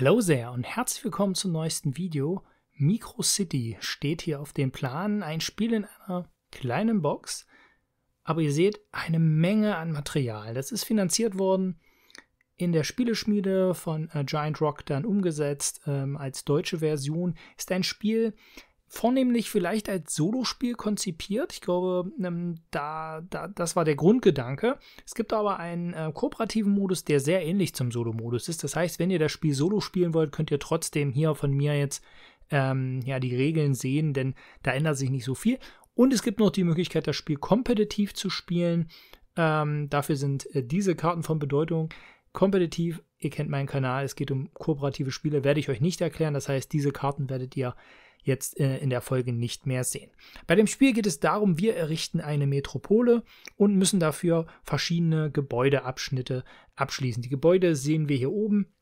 Hello there und herzlich willkommen zum neuesten Video. Micro City steht hier auf dem Plan, ein Spiel in einer kleinen Box, aber ihr seht eine Menge an Material. Das ist finanziert worden in der Spieleschmiede von äh, Giant Rock dann umgesetzt ähm, als deutsche Version. Ist ein Spiel, vornehmlich vielleicht als Solospiel konzipiert. Ich glaube, ähm, da, da, das war der Grundgedanke. Es gibt aber einen äh, kooperativen Modus, der sehr ähnlich zum Solo-Modus ist. Das heißt, wenn ihr das Spiel solo spielen wollt, könnt ihr trotzdem hier von mir jetzt ähm, ja, die Regeln sehen, denn da ändert sich nicht so viel. Und es gibt noch die Möglichkeit, das Spiel kompetitiv zu spielen. Ähm, dafür sind äh, diese Karten von Bedeutung. Kompetitiv, ihr kennt meinen Kanal, es geht um kooperative Spiele, werde ich euch nicht erklären. Das heißt, diese Karten werdet ihr jetzt äh, in der Folge nicht mehr sehen. Bei dem Spiel geht es darum, wir errichten eine Metropole und müssen dafür verschiedene Gebäudeabschnitte abschließen. Die Gebäude sehen wir hier oben.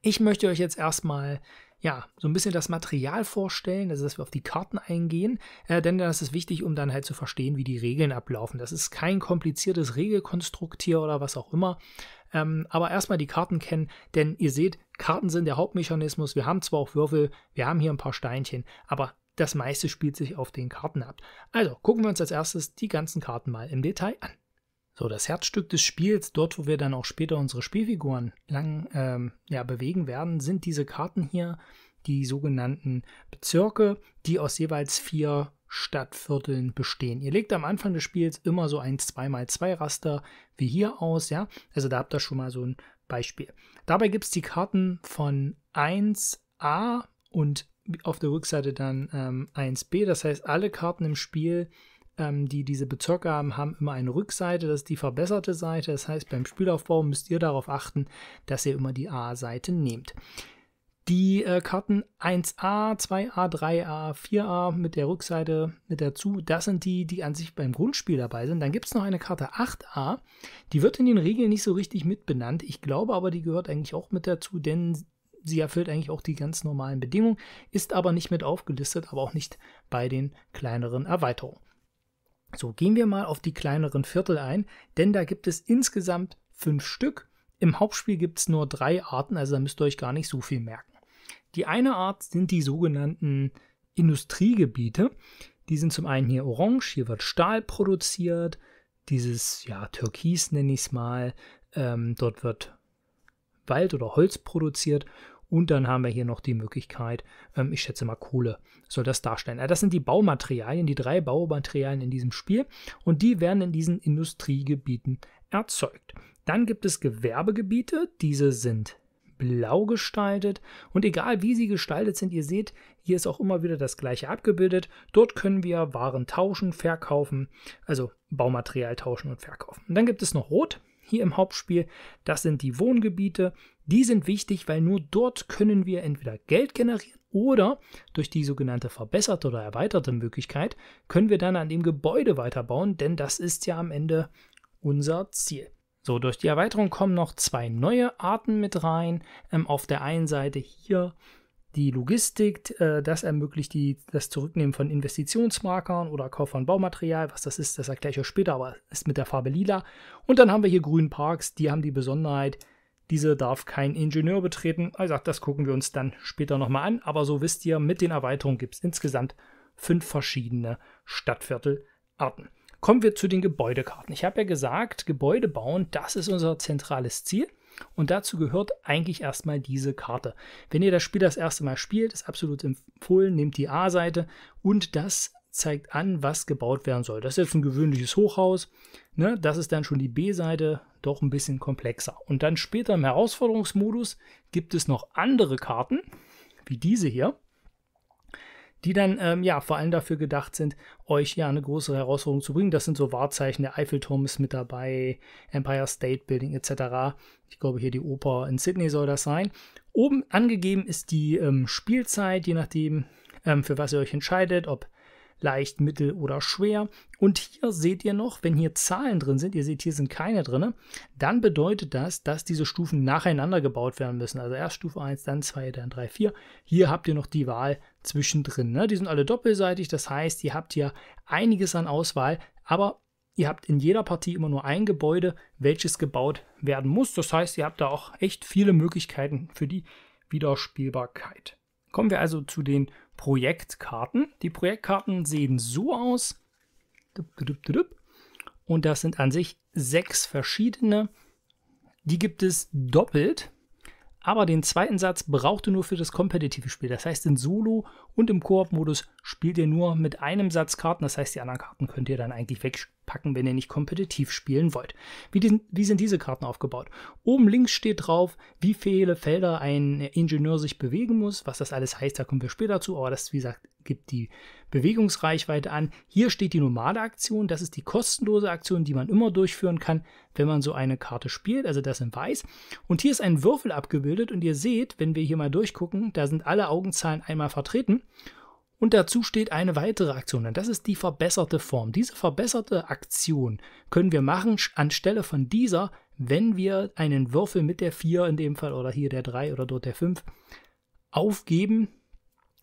Ich möchte euch jetzt erstmal ja, so ein bisschen das Material vorstellen, also dass wir auf die Karten eingehen, äh, denn das ist wichtig, um dann halt zu verstehen, wie die Regeln ablaufen. Das ist kein kompliziertes Regelkonstrukt hier oder was auch immer, ähm, aber erstmal die Karten kennen, denn ihr seht, Karten sind der Hauptmechanismus. Wir haben zwar auch Würfel, wir haben hier ein paar Steinchen, aber das meiste spielt sich auf den Karten ab. Also gucken wir uns als erstes die ganzen Karten mal im Detail an. So, das Herzstück des Spiels, dort wo wir dann auch später unsere Spielfiguren lang ähm, ja, bewegen werden, sind diese Karten hier, die sogenannten Bezirke, die aus jeweils vier Stadtvierteln bestehen. Ihr legt am Anfang des Spiels immer so ein 2x2 Raster wie hier aus, ja. Also da habt ihr schon mal so ein Beispiel. Dabei gibt es die Karten von 1a und auf der Rückseite dann ähm, 1b. Das heißt, alle Karten im Spiel, ähm, die diese Bezirke haben, haben immer eine Rückseite. Das ist die verbesserte Seite. Das heißt, beim Spielaufbau müsst ihr darauf achten, dass ihr immer die A-Seite nehmt die äh, Karten 1a, 2a, 3a, 4a mit der Rückseite mit dazu, das sind die, die an sich beim Grundspiel dabei sind. Dann gibt es noch eine Karte 8a, die wird in den Regeln nicht so richtig mitbenannt. Ich glaube aber, die gehört eigentlich auch mit dazu, denn sie erfüllt eigentlich auch die ganz normalen Bedingungen, ist aber nicht mit aufgelistet, aber auch nicht bei den kleineren Erweiterungen. So, gehen wir mal auf die kleineren Viertel ein, denn da gibt es insgesamt fünf Stück. Im Hauptspiel gibt es nur drei Arten, also da müsst ihr euch gar nicht so viel merken. Die eine Art sind die sogenannten Industriegebiete. Die sind zum einen hier orange, hier wird Stahl produziert, dieses, ja, Türkis nenne ich es mal. Ähm, dort wird Wald oder Holz produziert und dann haben wir hier noch die Möglichkeit, ähm, ich schätze mal Kohle soll das darstellen. Äh, das sind die Baumaterialien, die drei Baumaterialien in diesem Spiel. Und die werden in diesen Industriegebieten erzeugt. Dann gibt es Gewerbegebiete. Diese sind blau gestaltet. Und egal wie sie gestaltet sind, ihr seht, hier ist auch immer wieder das gleiche abgebildet. Dort können wir Waren tauschen, verkaufen, also Baumaterial tauschen und verkaufen. Und dann gibt es noch Rot hier im Hauptspiel. Das sind die Wohngebiete. Die sind wichtig, weil nur dort können wir entweder Geld generieren oder durch die sogenannte verbesserte oder erweiterte Möglichkeit können wir dann an dem Gebäude weiterbauen, denn das ist ja am Ende unser Ziel. So, durch die Erweiterung kommen noch zwei neue Arten mit rein. Ähm, auf der einen Seite hier die Logistik, äh, das ermöglicht die, das Zurücknehmen von Investitionsmarkern oder Kauf von Baumaterial. Was das ist, das erkläre ich euch später, aber ist mit der Farbe lila. Und dann haben wir hier Parks, die haben die Besonderheit, diese darf kein Ingenieur betreten. Also das gucken wir uns dann später nochmal an. Aber so wisst ihr, mit den Erweiterungen gibt es insgesamt fünf verschiedene Stadtviertelarten. Kommen wir zu den Gebäudekarten. Ich habe ja gesagt, Gebäude bauen, das ist unser zentrales Ziel. Und dazu gehört eigentlich erstmal diese Karte. Wenn ihr das Spiel das erste Mal spielt, ist absolut empfohlen, nehmt die A-Seite und das zeigt an, was gebaut werden soll. Das ist jetzt ein gewöhnliches Hochhaus. Ne? Das ist dann schon die B-Seite, doch ein bisschen komplexer. Und dann später im Herausforderungsmodus gibt es noch andere Karten, wie diese hier die dann ähm, ja vor allem dafür gedacht sind, euch ja eine größere Herausforderung zu bringen. Das sind so Wahrzeichen, der Eiffelturm ist mit dabei, Empire State Building etc. Ich glaube hier die Oper in Sydney soll das sein. Oben angegeben ist die ähm, Spielzeit, je nachdem, ähm, für was ihr euch entscheidet, ob leicht, mittel oder schwer. Und hier seht ihr noch, wenn hier Zahlen drin sind, ihr seht, hier sind keine drin, dann bedeutet das, dass diese Stufen nacheinander gebaut werden müssen. Also erst Stufe 1, dann 2, dann 3, 4. Hier habt ihr noch die Wahl zwischendrin. Ne? Die sind alle doppelseitig, das heißt, ihr habt hier einiges an Auswahl, aber Ihr habt in jeder Partie immer nur ein Gebäude, welches gebaut werden muss. Das heißt, ihr habt da auch echt viele Möglichkeiten für die Wiederspielbarkeit. Kommen wir also zu den Projektkarten. Die Projektkarten sehen so aus. Und das sind an sich sechs verschiedene. Die gibt es doppelt aber den zweiten Satz braucht ihr nur für das kompetitive Spiel. Das heißt, in Solo und im Koop-Modus spielt ihr nur mit einem Satz Karten. Das heißt, die anderen Karten könnt ihr dann eigentlich wegpacken, wenn ihr nicht kompetitiv spielen wollt. Wie, die, wie sind diese Karten aufgebaut? Oben links steht drauf, wie viele Felder ein Ingenieur sich bewegen muss. Was das alles heißt, da kommen wir später zu. Aber das wie gesagt, gibt die Bewegungsreichweite an. Hier steht die normale Aktion. Das ist die kostenlose Aktion, die man immer durchführen kann, wenn man so eine Karte spielt. Also das in weiß. Und hier ist ein Würfel abgebildet und ihr seht, wenn wir hier mal durchgucken, da sind alle Augenzahlen einmal vertreten. Und dazu steht eine weitere Aktion. Und das ist die verbesserte Form. Diese verbesserte Aktion können wir machen anstelle von dieser, wenn wir einen Würfel mit der 4 in dem Fall oder hier der 3 oder dort der 5 aufgeben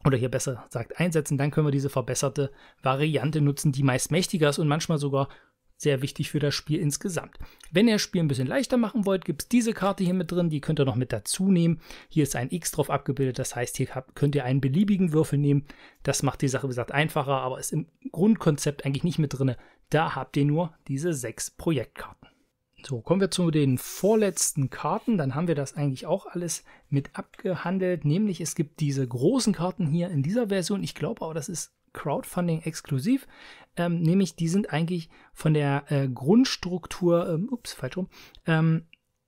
oder hier besser sagt einsetzen, dann können wir diese verbesserte Variante nutzen, die meist mächtiger ist und manchmal sogar sehr wichtig für das Spiel insgesamt. Wenn ihr das Spiel ein bisschen leichter machen wollt, gibt es diese Karte hier mit drin, die könnt ihr noch mit dazu nehmen. Hier ist ein X drauf abgebildet, das heißt, hier könnt ihr einen beliebigen Würfel nehmen. Das macht die Sache, wie gesagt, einfacher, aber ist im Grundkonzept eigentlich nicht mit drin. Da habt ihr nur diese sechs Projektkarten. So, kommen wir zu den vorletzten Karten. Dann haben wir das eigentlich auch alles mit abgehandelt. Nämlich es gibt diese großen Karten hier in dieser Version. Ich glaube aber, das ist Crowdfunding exklusiv. Ähm, nämlich die sind eigentlich von der äh, Grundstruktur, ähm, ups, falsch rum, ähm,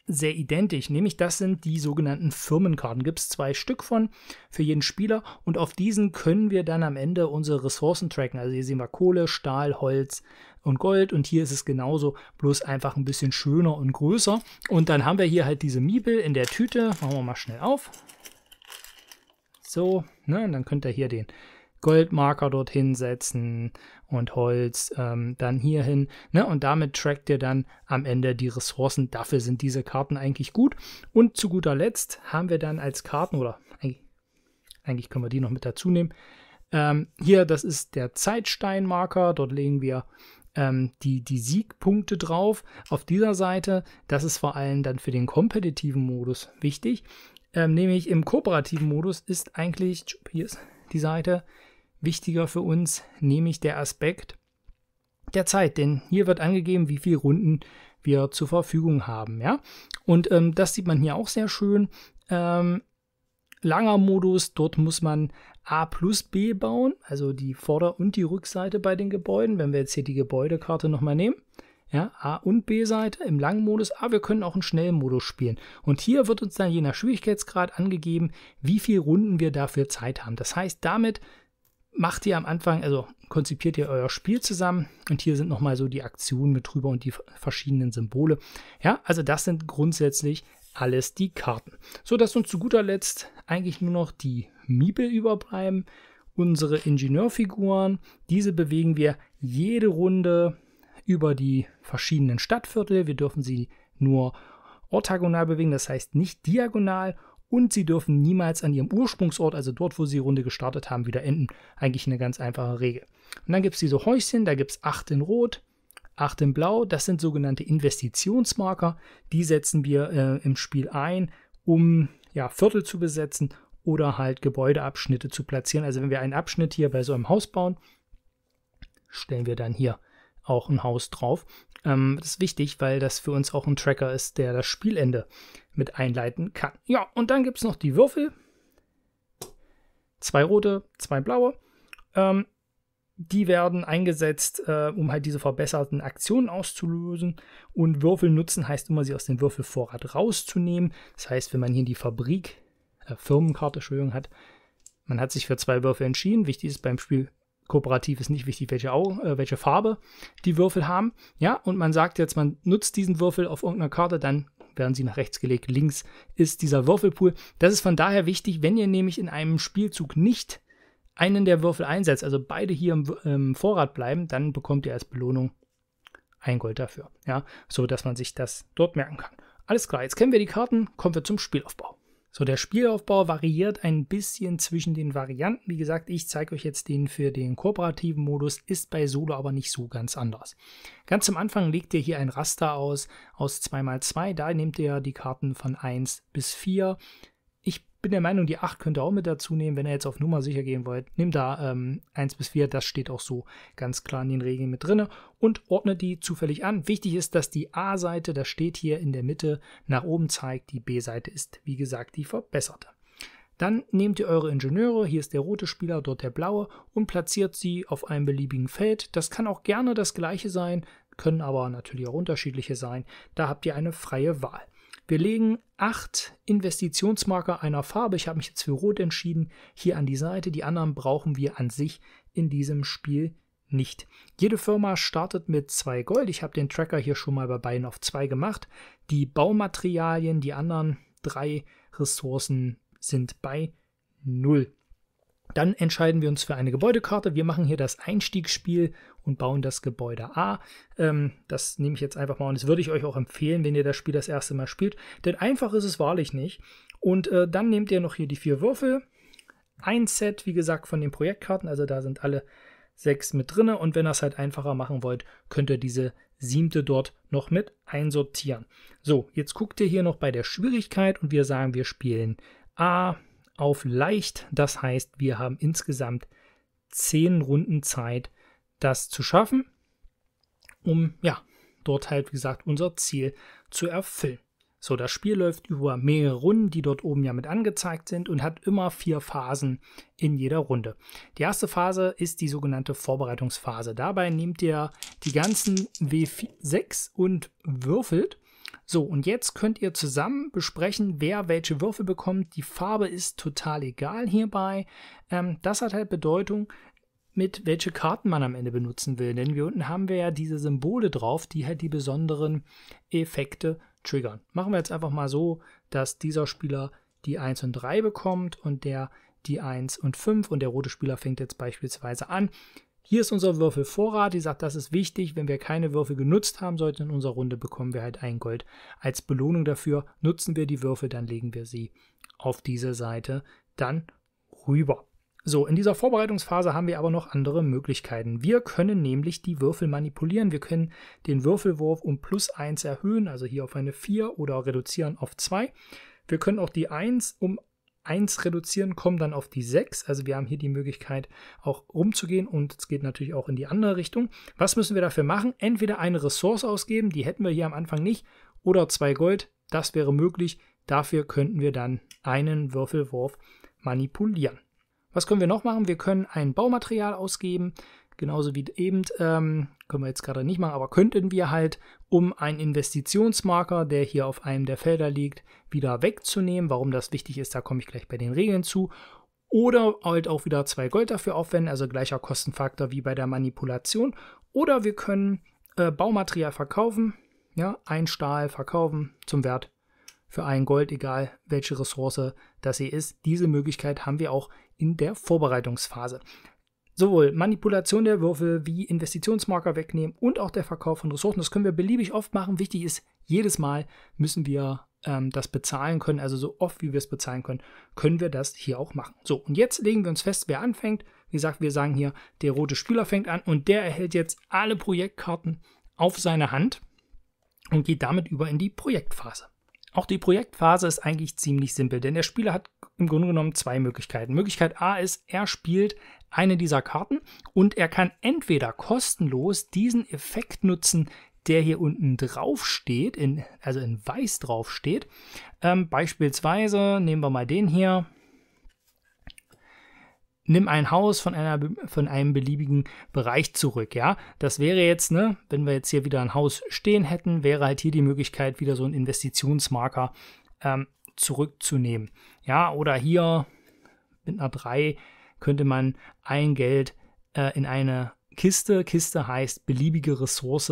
sehr identisch. Nämlich das sind die sogenannten Firmenkarten. Gibt es zwei Stück von für jeden Spieler und auf diesen können wir dann am Ende unsere Ressourcen tracken. Also hier sehen wir Kohle, Stahl, Holz, und Gold und hier ist es genauso, bloß einfach ein bisschen schöner und größer. Und dann haben wir hier halt diese Miebel in der Tüte, machen wir mal schnell auf. So, ne, und dann könnt ihr hier den Goldmarker dorthin setzen und Holz ähm, dann hier hin. Ne? Und damit trackt ihr dann am Ende die Ressourcen. Dafür sind diese Karten eigentlich gut. Und zu guter Letzt haben wir dann als Karten, oder eigentlich, eigentlich können wir die noch mit dazu nehmen. Ähm, hier, das ist der Zeitsteinmarker. Dort legen wir ähm, die, die Siegpunkte drauf. Auf dieser Seite, das ist vor allem dann für den kompetitiven Modus wichtig. Ähm, nämlich im kooperativen Modus ist eigentlich, hier ist die Seite, wichtiger für uns, nämlich der Aspekt der Zeit. Denn hier wird angegeben, wie viele Runden wir zur Verfügung haben. Ja? Und ähm, das sieht man hier auch sehr schön. Ähm, langer Modus, dort muss man A plus B bauen, also die Vorder- und die Rückseite bei den Gebäuden, wenn wir jetzt hier die Gebäudekarte nochmal nehmen. Ja, A und B-Seite im langen Modus, aber ah, wir können auch einen schnellen Modus spielen. Und hier wird uns dann je nach Schwierigkeitsgrad angegeben, wie viele Runden wir dafür Zeit haben. Das heißt, damit macht ihr am Anfang, also konzipiert ihr euer Spiel zusammen und hier sind nochmal so die Aktionen mit drüber und die verschiedenen Symbole. Ja, also das sind grundsätzlich alles die Karten. So dass uns zu guter Letzt eigentlich nur noch die Miebel überbleiben, unsere Ingenieurfiguren. Diese bewegen wir jede Runde über die verschiedenen Stadtviertel. Wir dürfen sie nur orthogonal bewegen, das heißt nicht diagonal. Und sie dürfen niemals an ihrem Ursprungsort, also dort, wo sie die Runde gestartet haben, wieder enden. Eigentlich eine ganz einfache Regel. Und dann gibt es diese Häuschen, da gibt es 8 in Rot, 8 in Blau. Das sind sogenannte Investitionsmarker. Die setzen wir äh, im Spiel ein, um ja, Viertel zu besetzen oder halt Gebäudeabschnitte zu platzieren. Also wenn wir einen Abschnitt hier bei so einem Haus bauen, stellen wir dann hier auch ein Haus drauf. Ähm, das ist wichtig, weil das für uns auch ein Tracker ist, der das Spielende mit einleiten kann. Ja, und dann gibt es noch die Würfel. Zwei rote, zwei blaue. Ähm, die werden eingesetzt, äh, um halt diese verbesserten Aktionen auszulösen. Und Würfel nutzen heißt immer, sie aus dem Würfelvorrat rauszunehmen. Das heißt, wenn man hier in die Fabrik äh, Firmenkarte, Entschuldigung, hat. Man hat sich für zwei Würfel entschieden. Wichtig ist beim Spiel kooperativ ist nicht wichtig, welche, Augen, äh, welche Farbe die Würfel haben. Ja, und man sagt jetzt, man nutzt diesen Würfel auf irgendeiner Karte, dann werden sie nach rechts gelegt. Links ist dieser Würfelpool. Das ist von daher wichtig, wenn ihr nämlich in einem Spielzug nicht einen der Würfel einsetzt, also beide hier im, im Vorrat bleiben, dann bekommt ihr als Belohnung ein Gold dafür. Ja, so dass man sich das dort merken kann. Alles klar, jetzt kennen wir die Karten, kommen wir zum Spielaufbau. So, der Spielaufbau variiert ein bisschen zwischen den Varianten. Wie gesagt, ich zeige euch jetzt den für den kooperativen Modus, ist bei Solo aber nicht so ganz anders. Ganz am Anfang legt ihr hier ein Raster aus, aus 2x2. Da nehmt ihr die Karten von 1 bis 4 bin der Meinung, die 8 könnt ihr auch mit dazu nehmen, wenn ihr jetzt auf Nummer sicher gehen wollt. Nehmt da ähm, 1 bis 4, das steht auch so ganz klar in den Regeln mit drin und ordnet die zufällig an. Wichtig ist, dass die A-Seite, das steht hier in der Mitte, nach oben zeigt. Die B-Seite ist, wie gesagt, die verbesserte. Dann nehmt ihr eure Ingenieure, hier ist der rote Spieler, dort der blaue, und platziert sie auf einem beliebigen Feld. Das kann auch gerne das gleiche sein, können aber natürlich auch unterschiedliche sein. Da habt ihr eine freie Wahl. Wir legen acht Investitionsmarker einer Farbe, ich habe mich jetzt für Rot entschieden, hier an die Seite. Die anderen brauchen wir an sich in diesem Spiel nicht. Jede Firma startet mit zwei Gold. Ich habe den Tracker hier schon mal bei beiden auf zwei gemacht. Die Baumaterialien, die anderen drei Ressourcen sind bei null. Dann entscheiden wir uns für eine Gebäudekarte. Wir machen hier das Einstiegsspiel und bauen das Gebäude A. Ähm, das nehme ich jetzt einfach mal und das würde ich euch auch empfehlen, wenn ihr das Spiel das erste Mal spielt. Denn einfach ist es wahrlich nicht. Und äh, dann nehmt ihr noch hier die vier Würfel. Ein Set, wie gesagt, von den Projektkarten. Also da sind alle sechs mit drin. Und wenn ihr es halt einfacher machen wollt, könnt ihr diese siebte dort noch mit einsortieren. So, jetzt guckt ihr hier noch bei der Schwierigkeit und wir sagen, wir spielen A auf leicht. Das heißt, wir haben insgesamt zehn Runden Zeit, das zu schaffen, um ja, dort halt, wie gesagt, unser Ziel zu erfüllen. So, das Spiel läuft über mehrere Runden, die dort oben ja mit angezeigt sind und hat immer vier Phasen in jeder Runde. Die erste Phase ist die sogenannte Vorbereitungsphase. Dabei nehmt ihr die ganzen W6 und würfelt so, und jetzt könnt ihr zusammen besprechen, wer welche Würfel bekommt. Die Farbe ist total egal hierbei. Ähm, das hat halt Bedeutung, mit welche Karten man am Ende benutzen will. Denn hier unten haben wir ja diese Symbole drauf, die halt die besonderen Effekte triggern. Machen wir jetzt einfach mal so, dass dieser Spieler die 1 und 3 bekommt und der die 1 und 5 und der rote Spieler fängt jetzt beispielsweise an. Hier ist unser Würfelvorrat. Die sagt, das ist wichtig. Wenn wir keine Würfel genutzt haben sollten in unserer Runde, bekommen wir halt ein Gold. Als Belohnung dafür nutzen wir die Würfel, dann legen wir sie auf diese Seite dann rüber. So, in dieser Vorbereitungsphase haben wir aber noch andere Möglichkeiten. Wir können nämlich die Würfel manipulieren. Wir können den Würfelwurf um plus 1 erhöhen, also hier auf eine 4 oder reduzieren auf 2. Wir können auch die 1 um 1 reduzieren, kommen dann auf die 6. Also wir haben hier die Möglichkeit auch rumzugehen und es geht natürlich auch in die andere Richtung. Was müssen wir dafür machen? Entweder eine Ressource ausgeben, die hätten wir hier am Anfang nicht, oder 2 Gold. Das wäre möglich. Dafür könnten wir dann einen Würfelwurf manipulieren. Was können wir noch machen? Wir können ein Baumaterial ausgeben genauso wie eben, ähm, können wir jetzt gerade nicht machen, aber könnten wir halt, um einen Investitionsmarker, der hier auf einem der Felder liegt, wieder wegzunehmen. Warum das wichtig ist, da komme ich gleich bei den Regeln zu. Oder halt auch wieder zwei Gold dafür aufwenden, also gleicher Kostenfaktor wie bei der Manipulation. Oder wir können äh, Baumaterial verkaufen, ja, ein Stahl verkaufen zum Wert für ein Gold, egal welche Ressource das hier ist. Diese Möglichkeit haben wir auch in der Vorbereitungsphase. Sowohl Manipulation der Würfel wie Investitionsmarker wegnehmen und auch der Verkauf von Ressourcen. Das können wir beliebig oft machen. Wichtig ist, jedes Mal müssen wir ähm, das bezahlen können. Also so oft, wie wir es bezahlen können, können wir das hier auch machen. So, und jetzt legen wir uns fest, wer anfängt. Wie gesagt, wir sagen hier, der rote Spieler fängt an und der erhält jetzt alle Projektkarten auf seine Hand und geht damit über in die Projektphase. Auch die Projektphase ist eigentlich ziemlich simpel, denn der Spieler hat im Grunde genommen zwei Möglichkeiten. Möglichkeit A ist, er spielt eine dieser Karten und er kann entweder kostenlos diesen Effekt nutzen, der hier unten drauf steht, in, also in weiß drauf steht. Ähm, beispielsweise nehmen wir mal den hier. Nimm ein Haus von, einer, von einem beliebigen Bereich zurück, ja. Das wäre jetzt, ne, wenn wir jetzt hier wieder ein Haus stehen hätten, wäre halt hier die Möglichkeit, wieder so einen Investitionsmarker ähm, zurückzunehmen. Ja, oder hier mit einer 3 könnte man ein Geld äh, in eine Kiste, Kiste heißt beliebige Ressource,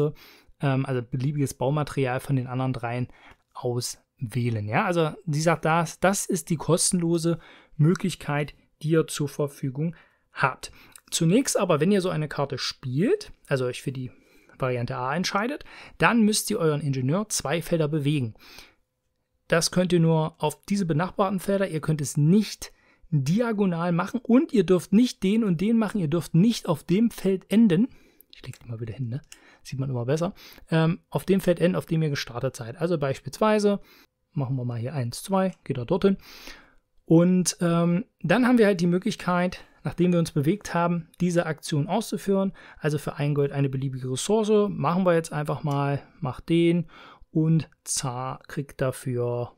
ähm, also beliebiges Baumaterial von den anderen dreien auswählen. Ja, also sie sagt das, das ist die kostenlose Möglichkeit, die ihr zur Verfügung habt. Zunächst aber, wenn ihr so eine Karte spielt, also euch für die Variante A entscheidet, dann müsst ihr euren Ingenieur zwei Felder bewegen. Das könnt ihr nur auf diese benachbarten Felder, ihr könnt es nicht diagonal machen und ihr dürft nicht den und den machen, ihr dürft nicht auf dem Feld enden. Ich lege die mal wieder hin, ne? sieht man immer besser, ähm, auf dem Feld enden, auf dem ihr gestartet seid. Also beispielsweise machen wir mal hier 1, 2, geht da dorthin. Und ähm, dann haben wir halt die Möglichkeit, nachdem wir uns bewegt haben, diese Aktion auszuführen. Also für ein Gold eine beliebige Ressource. Machen wir jetzt einfach mal, macht den und zah, kriegt dafür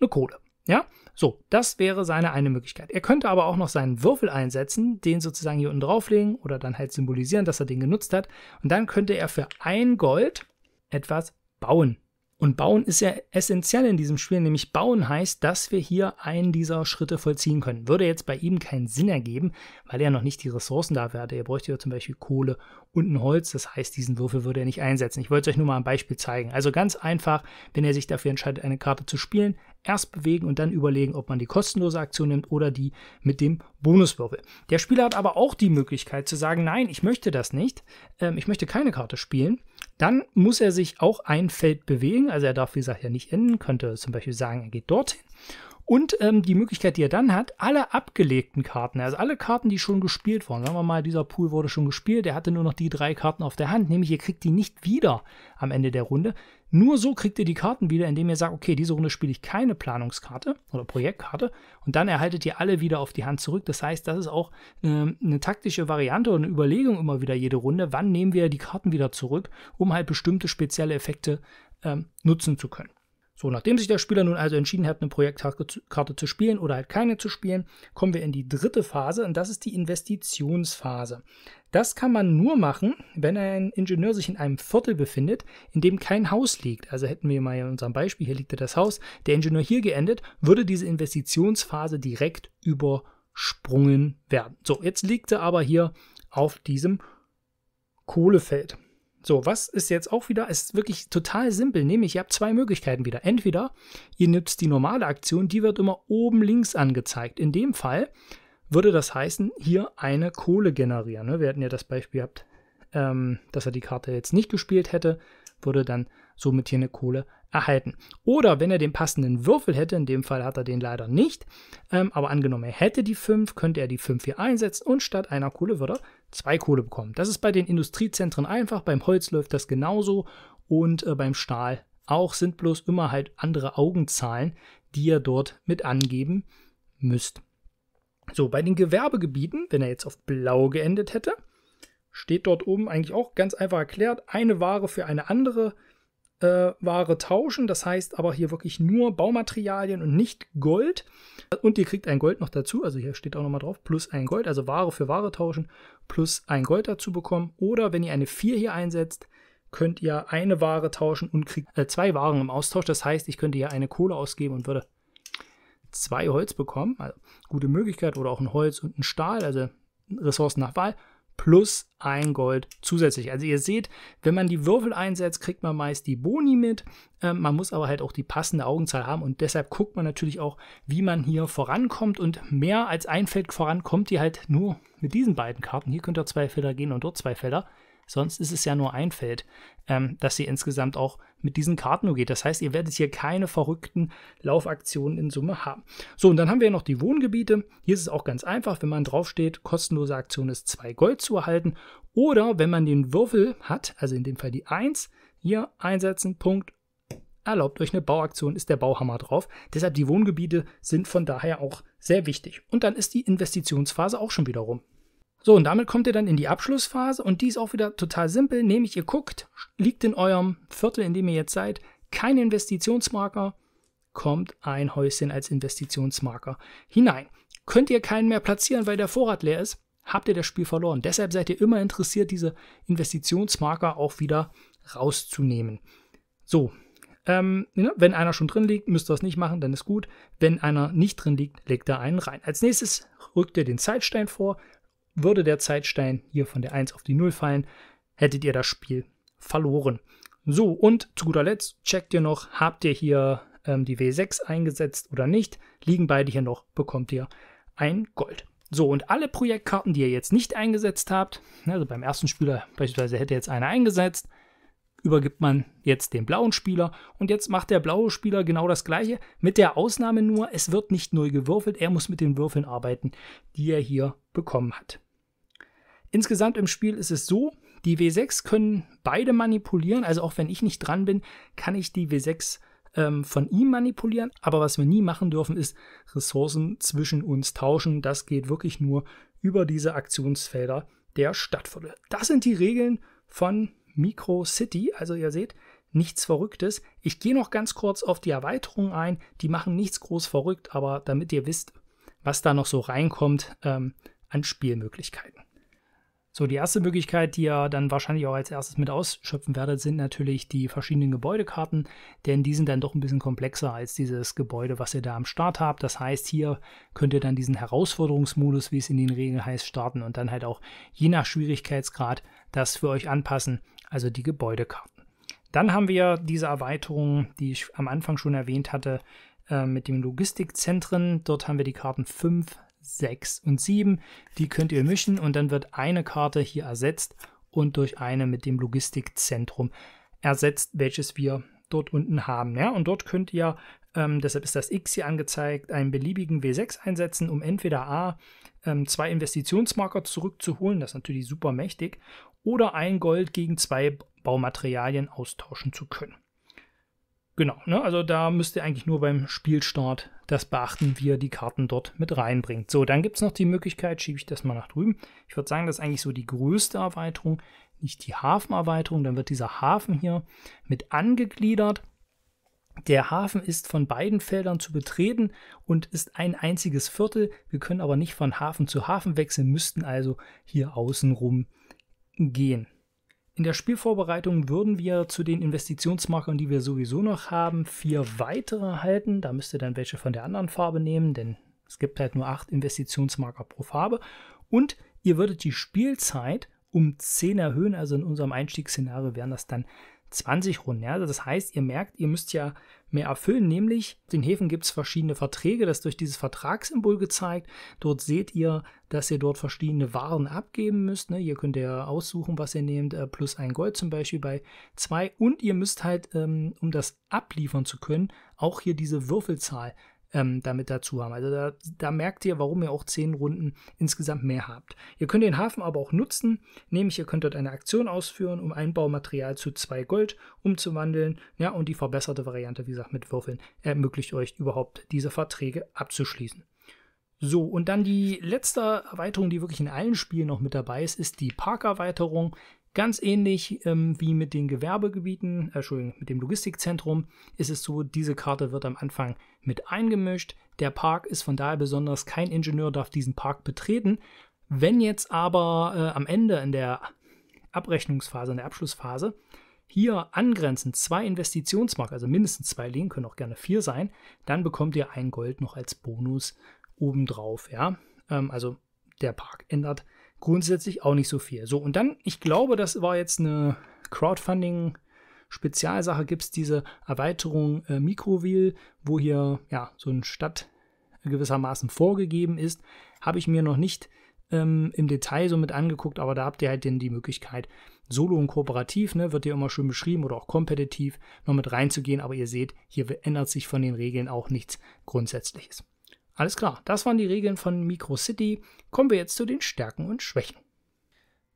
eine Kohle. Ja, so, das wäre seine eine Möglichkeit. Er könnte aber auch noch seinen Würfel einsetzen, den sozusagen hier unten drauflegen oder dann halt symbolisieren, dass er den genutzt hat. Und dann könnte er für ein Gold etwas bauen. Und bauen ist ja essentiell in diesem Spiel, nämlich bauen heißt, dass wir hier einen dieser Schritte vollziehen können. Würde jetzt bei ihm keinen Sinn ergeben, weil er noch nicht die Ressourcen dafür hatte. Er bräuchte ja zum Beispiel Kohle und ein Holz, das heißt, diesen Würfel würde er nicht einsetzen. Ich wollte es euch nur mal ein Beispiel zeigen. Also ganz einfach, wenn er sich dafür entscheidet, eine Karte zu spielen, erst bewegen und dann überlegen, ob man die kostenlose Aktion nimmt oder die mit dem Bonuswürfel. Der Spieler hat aber auch die Möglichkeit zu sagen, nein, ich möchte das nicht, ähm, ich möchte keine Karte spielen. Dann muss er sich auch ein Feld bewegen, also er darf, wie gesagt, ja nicht enden, könnte zum Beispiel sagen, er geht dorthin. Und ähm, die Möglichkeit, die er dann hat, alle abgelegten Karten, also alle Karten, die schon gespielt wurden, sagen wir mal, dieser Pool wurde schon gespielt, er hatte nur noch die drei Karten auf der Hand, nämlich ihr kriegt die nicht wieder am Ende der Runde, nur so kriegt ihr die Karten wieder, indem ihr sagt, okay, diese Runde spiele ich keine Planungskarte oder Projektkarte und dann erhaltet ihr alle wieder auf die Hand zurück. Das heißt, das ist auch ähm, eine taktische Variante und eine Überlegung immer wieder jede Runde, wann nehmen wir die Karten wieder zurück, um halt bestimmte spezielle Effekte ähm, nutzen zu können. So, nachdem sich der Spieler nun also entschieden hat, eine Projektkarte zu spielen oder halt keine zu spielen, kommen wir in die dritte Phase und das ist die Investitionsphase. Das kann man nur machen, wenn ein Ingenieur sich in einem Viertel befindet, in dem kein Haus liegt. Also hätten wir mal in unserem Beispiel, hier liegt ja das Haus, der Ingenieur hier geendet, würde diese Investitionsphase direkt übersprungen werden. So, jetzt liegt er aber hier auf diesem Kohlefeld. So, was ist jetzt auch wieder? Es ist wirklich total simpel, nämlich ihr habt zwei Möglichkeiten wieder. Entweder ihr nutzt die normale Aktion, die wird immer oben links angezeigt. In dem Fall würde das heißen, hier eine Kohle generieren. Ne? Wir hatten ja das Beispiel gehabt, ähm, dass er die Karte jetzt nicht gespielt hätte, würde dann somit hier eine Kohle erhalten. Oder wenn er den passenden Würfel hätte, in dem Fall hat er den leider nicht, ähm, aber angenommen, er hätte die 5, könnte er die 5 hier einsetzen und statt einer Kohle würde er zwei Kohle bekommen. Das ist bei den Industriezentren einfach, beim Holz läuft das genauso und äh, beim Stahl auch, sind bloß immer halt andere Augenzahlen, die ihr dort mit angeben müsst. So, bei den Gewerbegebieten, wenn er jetzt auf blau geendet hätte, steht dort oben eigentlich auch ganz einfach erklärt, eine Ware für eine andere äh, Ware tauschen. Das heißt aber hier wirklich nur Baumaterialien und nicht Gold. Und ihr kriegt ein Gold noch dazu. Also hier steht auch nochmal drauf, plus ein Gold. Also Ware für Ware tauschen, plus ein Gold dazu bekommen. Oder wenn ihr eine 4 hier einsetzt, könnt ihr eine Ware tauschen und kriegt äh, zwei Waren im Austausch. Das heißt, ich könnte hier eine Kohle ausgeben und würde zwei Holz bekommen. Also gute Möglichkeit. Oder auch ein Holz und ein Stahl. Also Ressourcen nach Wahl plus ein Gold zusätzlich. Also ihr seht, wenn man die Würfel einsetzt, kriegt man meist die Boni mit. Ähm, man muss aber halt auch die passende Augenzahl haben und deshalb guckt man natürlich auch, wie man hier vorankommt und mehr als ein Feld vorankommt die halt nur mit diesen beiden Karten. Hier könnt ihr zwei Felder gehen und dort zwei Felder. Sonst ist es ja nur ein Feld, ähm, dass ihr insgesamt auch mit diesen Karten nur geht. Das heißt, ihr werdet hier keine verrückten Laufaktionen in Summe haben. So, und dann haben wir noch die Wohngebiete. Hier ist es auch ganz einfach, wenn man draufsteht, kostenlose Aktion ist 2 Gold zu erhalten. Oder wenn man den Würfel hat, also in dem Fall die 1, hier einsetzen, Punkt, erlaubt euch eine Bauaktion, ist der Bauhammer drauf. Deshalb die Wohngebiete sind von daher auch sehr wichtig. Und dann ist die Investitionsphase auch schon wieder rum. So, und damit kommt ihr dann in die Abschlussphase und die ist auch wieder total simpel, nämlich ihr guckt, liegt in eurem Viertel, in dem ihr jetzt seid, kein Investitionsmarker, kommt ein Häuschen als Investitionsmarker hinein. Könnt ihr keinen mehr platzieren, weil der Vorrat leer ist, habt ihr das Spiel verloren. Deshalb seid ihr immer interessiert, diese Investitionsmarker auch wieder rauszunehmen. So, ähm, ne, wenn einer schon drin liegt, müsst ihr das nicht machen, dann ist gut. Wenn einer nicht drin liegt, legt er einen rein. Als nächstes rückt ihr den Zeitstein vor würde der Zeitstein hier von der 1 auf die 0 fallen, hättet ihr das Spiel verloren. So, und zu guter Letzt checkt ihr noch, habt ihr hier ähm, die W6 eingesetzt oder nicht. Liegen beide hier noch, bekommt ihr ein Gold. So, und alle Projektkarten, die ihr jetzt nicht eingesetzt habt, also beim ersten Spieler beispielsweise hätte jetzt eine eingesetzt, übergibt man jetzt dem blauen Spieler und jetzt macht der blaue Spieler genau das gleiche, mit der Ausnahme nur, es wird nicht neu gewürfelt, er muss mit den Würfeln arbeiten, die er hier bekommen hat. Insgesamt im Spiel ist es so, die W6 können beide manipulieren, also auch wenn ich nicht dran bin, kann ich die W6 ähm, von ihm manipulieren. Aber was wir nie machen dürfen, ist Ressourcen zwischen uns tauschen. Das geht wirklich nur über diese Aktionsfelder der Stadtviertel. Das sind die Regeln von Micro City. Also ihr seht, nichts Verrücktes. Ich gehe noch ganz kurz auf die Erweiterungen ein. Die machen nichts groß verrückt, aber damit ihr wisst, was da noch so reinkommt ähm, an Spielmöglichkeiten. So, die erste Möglichkeit, die ihr dann wahrscheinlich auch als erstes mit ausschöpfen werdet, sind natürlich die verschiedenen Gebäudekarten, denn die sind dann doch ein bisschen komplexer als dieses Gebäude, was ihr da am Start habt. Das heißt, hier könnt ihr dann diesen Herausforderungsmodus, wie es in den Regeln heißt, starten und dann halt auch je nach Schwierigkeitsgrad das für euch anpassen, also die Gebäudekarten. Dann haben wir diese Erweiterung, die ich am Anfang schon erwähnt hatte, äh, mit den Logistikzentren. Dort haben wir die Karten 5, 6 und 7. Die könnt ihr mischen und dann wird eine Karte hier ersetzt und durch eine mit dem Logistikzentrum ersetzt, welches wir dort unten haben. Ja, und dort könnt ihr, ähm, deshalb ist das X hier angezeigt, einen beliebigen W6 einsetzen, um entweder A, ähm, zwei Investitionsmarker zurückzuholen, das ist natürlich super mächtig, oder ein Gold gegen zwei Baumaterialien austauschen zu können. Genau, ne? also da müsst ihr eigentlich nur beim Spielstart das beachten, wie ihr die Karten dort mit reinbringt. So, dann gibt es noch die Möglichkeit, schiebe ich das mal nach drüben. Ich würde sagen, das ist eigentlich so die größte Erweiterung, nicht die Hafenerweiterung. Dann wird dieser Hafen hier mit angegliedert. Der Hafen ist von beiden Feldern zu betreten und ist ein einziges Viertel. Wir können aber nicht von Hafen zu Hafen wechseln, müssten also hier außenrum gehen. In der Spielvorbereitung würden wir zu den Investitionsmarkern, die wir sowieso noch haben, vier weitere halten. Da müsst ihr dann welche von der anderen Farbe nehmen, denn es gibt halt nur acht Investitionsmarker pro Farbe. Und ihr würdet die Spielzeit um 10 erhöhen. Also in unserem Einstiegsszenario wären das dann 20 Runden. Ja? Also das heißt, ihr merkt, ihr müsst ja mehr erfüllen, nämlich auf den Häfen gibt es verschiedene Verträge, das ist durch dieses Vertragssymbol gezeigt. Dort seht ihr, dass ihr dort verschiedene Waren abgeben müsst. Ne? Hier könnt ihr aussuchen, was ihr nehmt, äh, plus ein Gold zum Beispiel bei zwei. Und ihr müsst halt, ähm, um das abliefern zu können, auch hier diese Würfelzahl ähm, damit dazu haben. Also da, da merkt ihr, warum ihr auch 10 Runden insgesamt mehr habt. Ihr könnt den Hafen aber auch nutzen, nämlich ihr könnt dort eine Aktion ausführen, um ein Baumaterial zu 2 Gold umzuwandeln. Ja, und die verbesserte Variante, wie gesagt, mit Würfeln ermöglicht euch überhaupt diese Verträge abzuschließen. So, und dann die letzte Erweiterung, die wirklich in allen Spielen noch mit dabei ist, ist die Parkerweiterung. Ganz ähnlich ähm, wie mit den Gewerbegebieten, äh, Entschuldigung, mit dem Logistikzentrum ist es so, diese Karte wird am Anfang mit eingemischt. Der Park ist von daher besonders, kein Ingenieur darf diesen Park betreten. Wenn jetzt aber äh, am Ende in der Abrechnungsphase, in der Abschlussphase, hier angrenzend zwei Investitionsmarken, also mindestens zwei liegen, können auch gerne vier sein, dann bekommt ihr ein Gold noch als Bonus obendrauf. Ja? Ähm, also der Park ändert Grundsätzlich auch nicht so viel. So, und dann, ich glaube, das war jetzt eine Crowdfunding- Spezialsache gibt es diese Erweiterung äh, Mikroville, wo hier ja so ein Stadt gewissermaßen vorgegeben ist. Habe ich mir noch nicht ähm, im Detail so mit angeguckt, aber da habt ihr halt dann die Möglichkeit, solo und kooperativ, ne, wird hier immer schön beschrieben oder auch kompetitiv noch mit reinzugehen, aber ihr seht, hier ändert sich von den Regeln auch nichts Grundsätzliches. Alles klar, das waren die Regeln von MicroCity. Kommen wir jetzt zu den Stärken und Schwächen.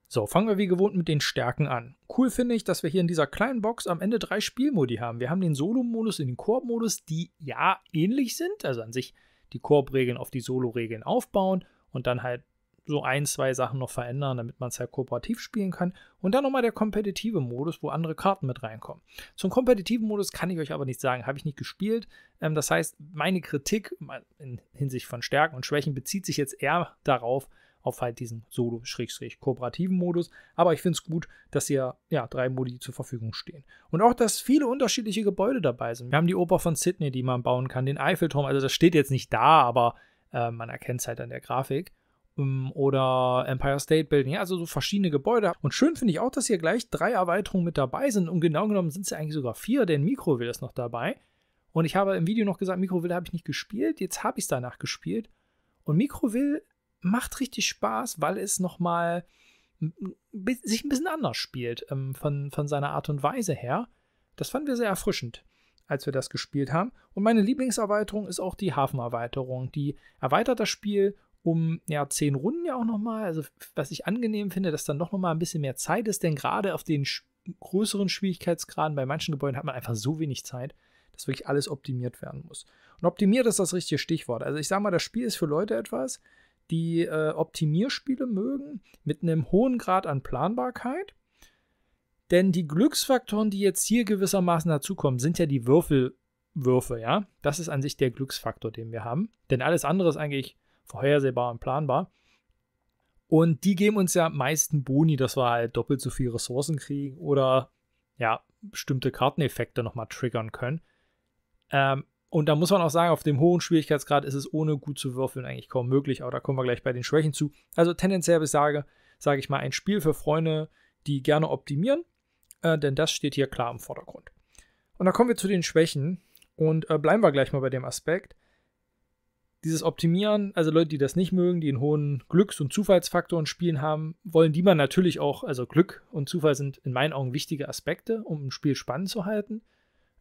So, fangen wir wie gewohnt mit den Stärken an. Cool finde ich, dass wir hier in dieser kleinen Box am Ende drei Spielmodi haben. Wir haben den Solo-Modus und den Koop-Modus, die ja ähnlich sind, also an sich die Koop-Regeln auf die Solo-Regeln aufbauen und dann halt so ein, zwei Sachen noch verändern, damit man es ja halt kooperativ spielen kann. Und dann nochmal der kompetitive Modus, wo andere Karten mit reinkommen. Zum kompetitiven Modus kann ich euch aber nicht sagen, habe ich nicht gespielt. Ähm, das heißt, meine Kritik in Hinsicht von Stärken und Schwächen bezieht sich jetzt eher darauf, auf halt diesen Solo-kooperativen Modus. Aber ich finde es gut, dass hier ja, drei Modi zur Verfügung stehen. Und auch, dass viele unterschiedliche Gebäude dabei sind. Wir haben die Oper von Sydney, die man bauen kann, den Eiffelturm. Also das steht jetzt nicht da, aber äh, man erkennt es halt an der Grafik. Ähm, oder Empire State Building, ja, also so verschiedene Gebäude. Und schön finde ich auch, dass hier gleich drei Erweiterungen mit dabei sind. Und genau genommen sind es ja eigentlich sogar vier, denn Microville ist noch dabei. Und ich habe im Video noch gesagt, Microville habe ich nicht gespielt, jetzt habe ich es danach gespielt. Und Microville macht richtig Spaß, weil es nochmal sich ein bisschen anders spielt ähm, von, von seiner Art und Weise her. Das fanden wir sehr erfrischend, als wir das gespielt haben. Und meine Lieblingserweiterung ist auch die Hafenerweiterung. Die erweitert das Spiel um ja zehn Runden ja auch nochmal. Also was ich angenehm finde, dass dann noch mal ein bisschen mehr Zeit ist, denn gerade auf den größeren Schwierigkeitsgraden bei manchen Gebäuden hat man einfach so wenig Zeit, dass wirklich alles optimiert werden muss. Und optimiert ist das richtige Stichwort. Also ich sage mal, das Spiel ist für Leute etwas, die äh, Optimierspiele mögen, mit einem hohen Grad an Planbarkeit. Denn die Glücksfaktoren, die jetzt hier gewissermaßen dazukommen, sind ja die Würfelwürfe, ja. Das ist an sich der Glücksfaktor, den wir haben. Denn alles andere ist eigentlich vorhersehbar und planbar. Und die geben uns ja am meisten Boni, dass wir halt doppelt so viel Ressourcen kriegen oder ja, bestimmte Karteneffekte nochmal triggern können. Ähm, und da muss man auch sagen, auf dem hohen Schwierigkeitsgrad ist es ohne gut zu würfeln eigentlich kaum möglich, aber da kommen wir gleich bei den Schwächen zu. Also tendenziell sage, sage ich mal, ein Spiel für Freunde, die gerne optimieren, äh, denn das steht hier klar im Vordergrund. Und da kommen wir zu den Schwächen und äh, bleiben wir gleich mal bei dem Aspekt dieses Optimieren, also Leute, die das nicht mögen, die einen hohen Glücks- und Zufallsfaktor in Spielen haben, wollen die man natürlich auch, also Glück und Zufall sind in meinen Augen wichtige Aspekte, um ein Spiel spannend zu halten.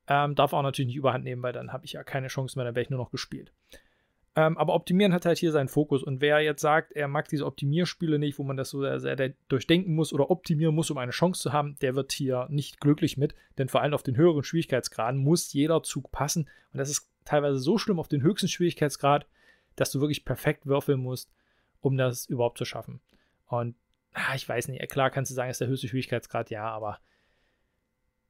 Ähm, darf auch natürlich nicht überhand nehmen, weil dann habe ich ja keine Chance mehr, dann wäre ich nur noch gespielt. Ähm, aber Optimieren hat halt hier seinen Fokus und wer jetzt sagt, er mag diese Optimierspiele nicht, wo man das so sehr, sehr durchdenken muss oder optimieren muss, um eine Chance zu haben, der wird hier nicht glücklich mit, denn vor allem auf den höheren Schwierigkeitsgraden muss jeder Zug passen und das ist teilweise so schlimm auf den höchsten Schwierigkeitsgrad, dass du wirklich perfekt würfeln musst, um das überhaupt zu schaffen. Und ah, ich weiß nicht, klar kannst du sagen, ist der höchste Schwierigkeitsgrad, ja, aber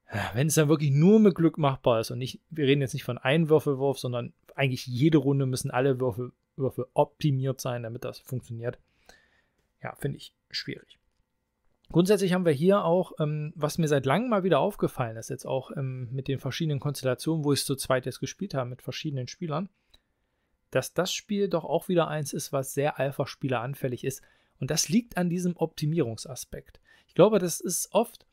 ah, wenn es dann wirklich nur mit Glück machbar ist und nicht, wir reden jetzt nicht von einem Würfelwurf, sondern eigentlich jede Runde müssen alle Würfel, Würfe optimiert sein, damit das funktioniert. Ja, finde ich schwierig. Grundsätzlich haben wir hier auch, ähm, was mir seit langem mal wieder aufgefallen ist, jetzt auch ähm, mit den verschiedenen Konstellationen, wo ich es zu zweit jetzt gespielt habe, mit verschiedenen Spielern, dass das Spiel doch auch wieder eins ist, was sehr Alpha-Spieler anfällig ist. Und das liegt an diesem Optimierungsaspekt. Ich glaube, das ist oft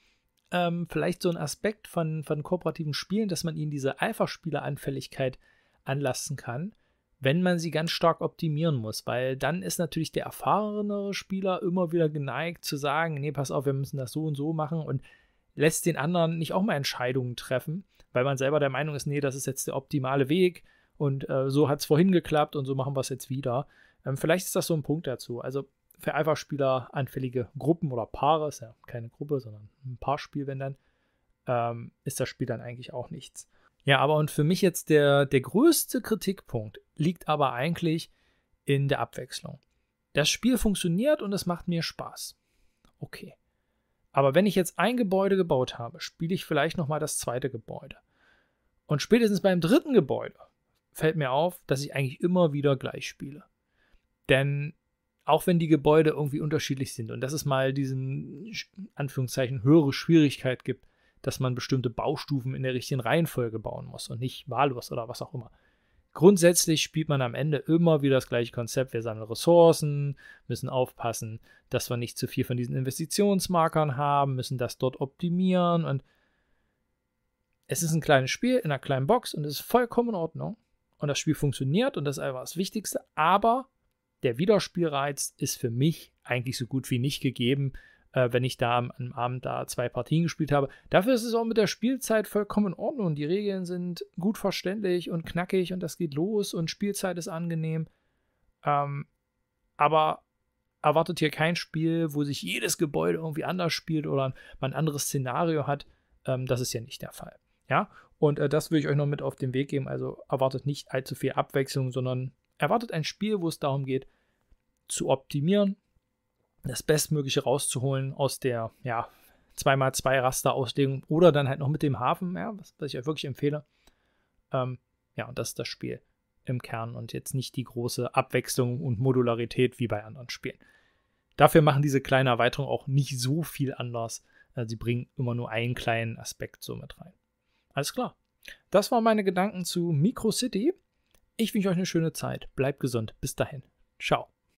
ähm, vielleicht so ein Aspekt von, von kooperativen Spielen, dass man ihnen diese Alpha-Spieler-Anfälligkeit anlasten kann wenn man sie ganz stark optimieren muss, weil dann ist natürlich der erfahrenere Spieler immer wieder geneigt zu sagen, nee, pass auf, wir müssen das so und so machen und lässt den anderen nicht auch mal Entscheidungen treffen, weil man selber der Meinung ist, nee, das ist jetzt der optimale Weg und äh, so hat es vorhin geklappt und so machen wir es jetzt wieder. Ähm, vielleicht ist das so ein Punkt dazu. Also für einfach spieler anfällige Gruppen oder Paare, ist ja keine Gruppe, sondern ein Paarspiel, wenn dann, ähm, ist das Spiel dann eigentlich auch nichts. Ja, aber und für mich jetzt der, der größte Kritikpunkt liegt aber eigentlich in der Abwechslung. Das Spiel funktioniert und es macht mir Spaß. Okay. Aber wenn ich jetzt ein Gebäude gebaut habe, spiele ich vielleicht nochmal das zweite Gebäude. Und spätestens beim dritten Gebäude fällt mir auf, dass ich eigentlich immer wieder gleich spiele. Denn auch wenn die Gebäude irgendwie unterschiedlich sind und dass es mal diesen, Anführungszeichen, höhere Schwierigkeit gibt, dass man bestimmte Baustufen in der richtigen Reihenfolge bauen muss und nicht wahllos oder was auch immer. Grundsätzlich spielt man am Ende immer wieder das gleiche Konzept. Wir sammeln Ressourcen, müssen aufpassen, dass wir nicht zu viel von diesen Investitionsmarkern haben, müssen das dort optimieren und es ist ein kleines Spiel in einer kleinen Box und es ist vollkommen in Ordnung. Und das Spiel funktioniert und das ist einfach das Wichtigste. Aber der Wiederspielreiz ist für mich eigentlich so gut wie nicht gegeben, äh, wenn ich da am, am, Abend da zwei Partien gespielt habe. Dafür ist es auch mit der Spielzeit vollkommen in Ordnung. Die Regeln sind gut verständlich und knackig und das geht los und Spielzeit ist angenehm. Ähm, aber erwartet hier kein Spiel, wo sich jedes Gebäude irgendwie anders spielt oder man ein anderes Szenario hat. Ähm, das ist ja nicht der Fall. Ja, und äh, das will ich euch noch mit auf den Weg geben. Also erwartet nicht allzu viel Abwechslung, sondern erwartet ein Spiel, wo es darum geht, zu optimieren, das Bestmögliche rauszuholen aus der ja, 2x2 Raster-Auslegung oder dann halt noch mit dem Hafen, ja, was, was ich euch wirklich empfehle. Ähm, ja, und das ist das Spiel im Kern und jetzt nicht die große Abwechslung und Modularität wie bei anderen Spielen. Dafür machen diese kleinen Erweiterungen auch nicht so viel anders. Also, sie bringen immer nur einen kleinen Aspekt so mit rein. Alles klar. Das waren meine Gedanken zu Micro City. Ich wünsche euch eine schöne Zeit. Bleibt gesund. Bis dahin. Ciao.